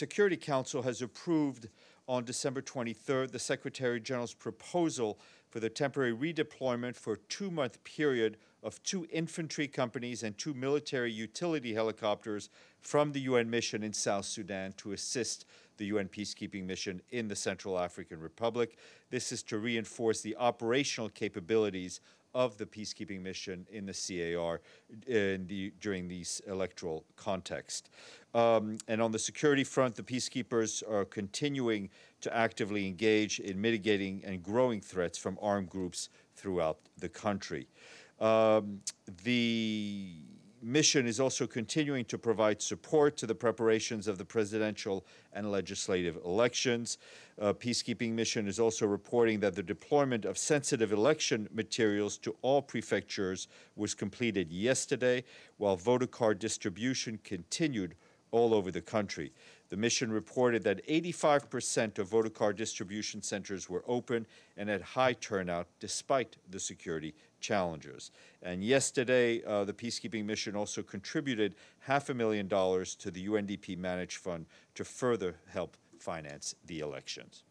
Security Council has approved on December 23rd the Secretary General's proposal for the temporary redeployment for a two month period of two infantry companies and two military utility helicopters from the UN mission in South Sudan to assist the UN peacekeeping mission in the Central African Republic. This is to reinforce the operational capabilities of the peacekeeping mission in the CAR in the, during this electoral context. Um, and on the security front, the peacekeepers are continuing to actively engage in mitigating and growing threats from armed groups throughout the country. Um, the mission is also continuing to provide support to the preparations of the presidential and legislative elections. Uh, peacekeeping mission is also reporting that the deployment of sensitive election materials to all prefectures was completed yesterday, while voter card distribution continued all over the country. The mission reported that 85% of voter card distribution centers were open and had high turnout despite the security challenges. And yesterday, uh, the peacekeeping mission also contributed half a million dollars to the UNDP Managed Fund to further help finance the elections.